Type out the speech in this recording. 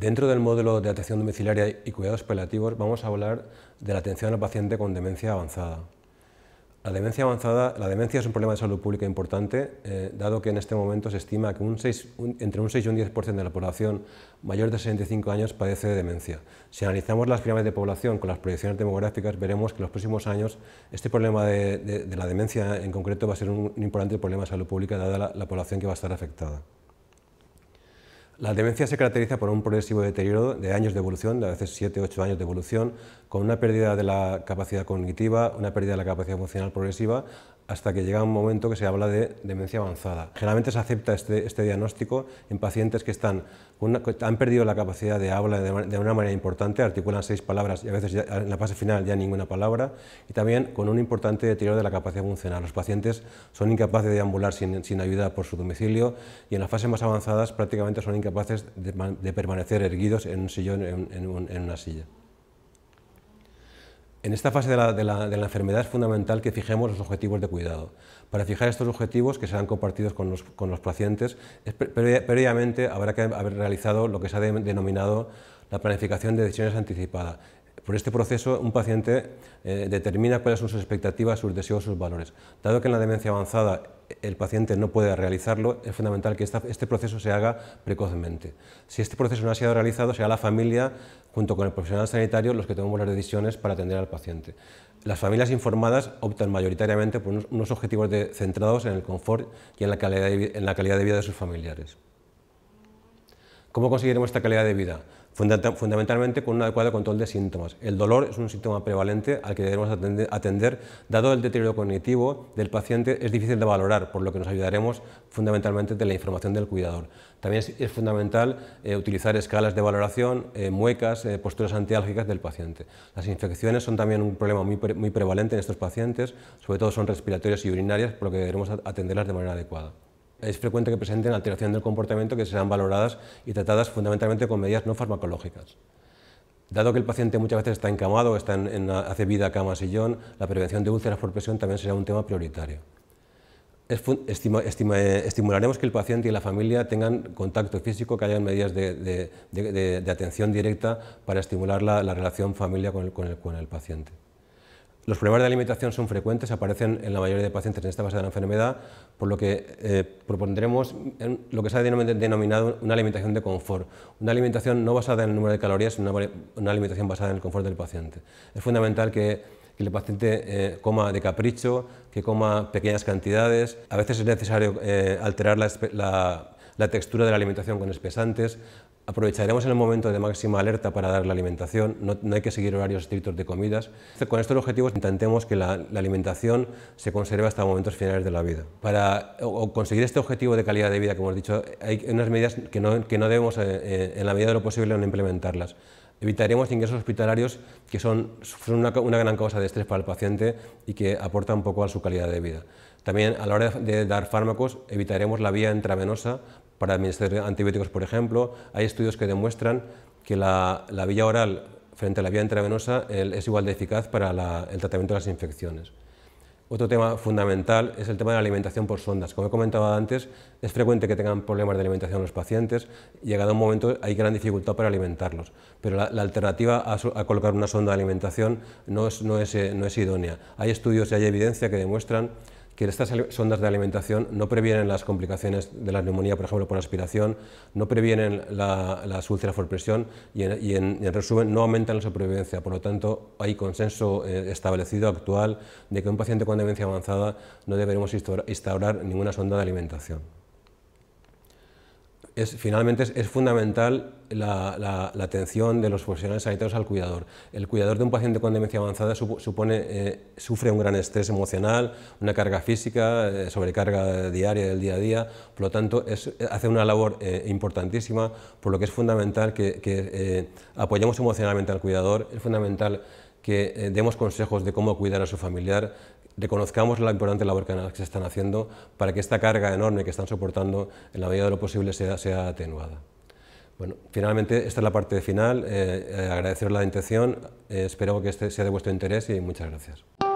Dentro del modelo de atención domiciliaria y cuidados paliativos vamos a hablar de la atención al paciente con demencia avanzada. La demencia avanzada, la demencia es un problema de salud pública importante, eh, dado que en este momento se estima que entre un 6 y un 10% de la población mayor de 65 años padece de demencia. Si analizamos las pirámides de población con las proyecciones demográficas, veremos que en los próximos años este problema de, la demencia en concreto va a ser un, importante problema de salud pública, dada la población que va a estar afectada. La demencia se caracteriza por un progresivo deterioro de años de evolución, de a veces 7 8 años de evolución, con una pérdida de la capacidad cognitiva, una pérdida de la capacidad emocional progresiva, hasta que llega un momento que se habla de demencia avanzada. Generalmente se acepta este, este diagnóstico en pacientes que, están han perdido la capacidad de hablar de, una manera importante, articulan seis palabras y a veces en la fase final ya ninguna palabra, y también con un importante deterioro de la capacidad funcional. Los pacientes son incapaces de ambular sin, ayuda por su domicilio y en las fases más avanzadas prácticamente son incapaces de, permanecer erguidos en un sillón, en una silla. En esta fase de la, enfermedad es fundamental que fijemos los objetivos de cuidado. Para fijar estos objetivos, que serán compartidos con los, pacientes, previamente habrá que haber realizado lo que se ha denominado la planificación de decisiones anticipadas. Por este proceso, un paciente eh, determina cuáles son sus expectativas, sus deseos, sus valores. Dado que en la demencia avanzada eh, el paciente no puede realizarlo, es fundamental que este proceso se haga precozmente. Si este proceso no ha sido realizado, será la familia, junto con el profesional sanitario, los que tomemos las decisiones para atender al paciente. Las familias informadas optan mayoritariamente por unos, objetivos centrados en el confort y en la calidad de vida de sus familiares. ¿Cómo conseguiremos esta calidad de vida? Fundamentalmente con un adecuado control de síntomas. El dolor es un síntoma prevalente al que debemos atender, dado el deterioro cognitivo del paciente es difícil de valorar, por lo que nos ayudaremos fundamentalmente de la información del cuidador. También es, fundamental eh, utilizar escalas de valoración, eh, muecas, eh, posturas antiálgicas del paciente. Las infecciones son también un problema muy, muy prevalente en estos pacientes, sobre todo son respiratorias y urinarias, por lo que debemos atenderlas de manera adecuada es frecuente que presenten alteración del comportamiento que serán valoradas y tratadas fundamentalmente con medidas no farmacológicas. Dado que el paciente muchas veces está encamado, está en, hace vida cama-sillón, la prevención de úlceras por presión también será un tema prioritario. estimularemos que el paciente y la familia tengan contacto físico, que hayan medidas de, atención directa para estimular la, relación familia con el paciente. Los problemas de alimentación son frecuentes, aparecen en la mayoría de pacientes en esta fase de la enfermedad, por lo que eh, propondremos lo que se ha denominado una alimentación de confort, una alimentación no basada en el número de calorías, sino una, alimentación basada en el confort del paciente. Es fundamental que, el paciente eh, coma de capricho, que coma pequeñas cantidades. A veces es necesario eh, alterar la, la la textura de la alimentación con espesantes. Aprovecharemos en el momento de máxima alerta para dar la alimentación, no, hay que seguir horarios estrictos de comidas. Con estos objetivos intentemos que la, alimentación se conserve hasta momentos finales de la vida. Para conseguir este objetivo de calidad de vida, como he dicho, hay unas medidas que no, debemos, eh, eh, en la medida de lo posible, no implementarlas evitaremos ingresos hospitalarios que son, una, gran causa de estrés para el paciente y que aporta un poco a su calidad de vida. También a la hora de dar fármacos evitaremos la vía intravenosa para administrar antibióticos, por ejemplo. Hay estudios que demuestran que la, vía oral frente a la vía intravenosa es igual de eficaz para el tratamiento de las infecciones. Otro tema fundamental es el tema de la alimentación por sondas. Como he comentado antes, es frecuente que tengan problemas de alimentación los pacientes. Llegado un momento hay gran dificultad para alimentarlos, pero la, alternativa a, colocar una sonda de alimentación eh, no es idónea. Hay estudios y hay evidencia que demuestran que estas sondas de alimentación no previenen las complicaciones de la neumonía, por ejemplo, por aspiración, no previenen las úlceras por presión y en, resumen no aumentan la supervivencia. Por lo tanto, hay consenso eh, establecido actual de que un paciente con demencia avanzada no deberemos instaurar ninguna sonda de alimentación finalmente es, fundamental la, atención de los profesionales sanitarios al cuidador. El cuidador de un paciente con demencia avanzada eh, sufre un gran estrés emocional, una carga física, eh, sobrecarga diaria del día a día, por lo tanto hace una labor eh, importantísima, por lo que es fundamental que, que apoyemos emocionalmente al cuidador, es fundamental que eh, demos consejos de cómo cuidar a su familiar, reconozcamos la importante labor que se están haciendo para que esta carga enorme que están soportando en la medida de lo posible sea, atenuada. Bueno, finalmente esta es la parte final, eh, eh agradecer la intención, eh, espero que este sea de vuestro interés y muchas gracias.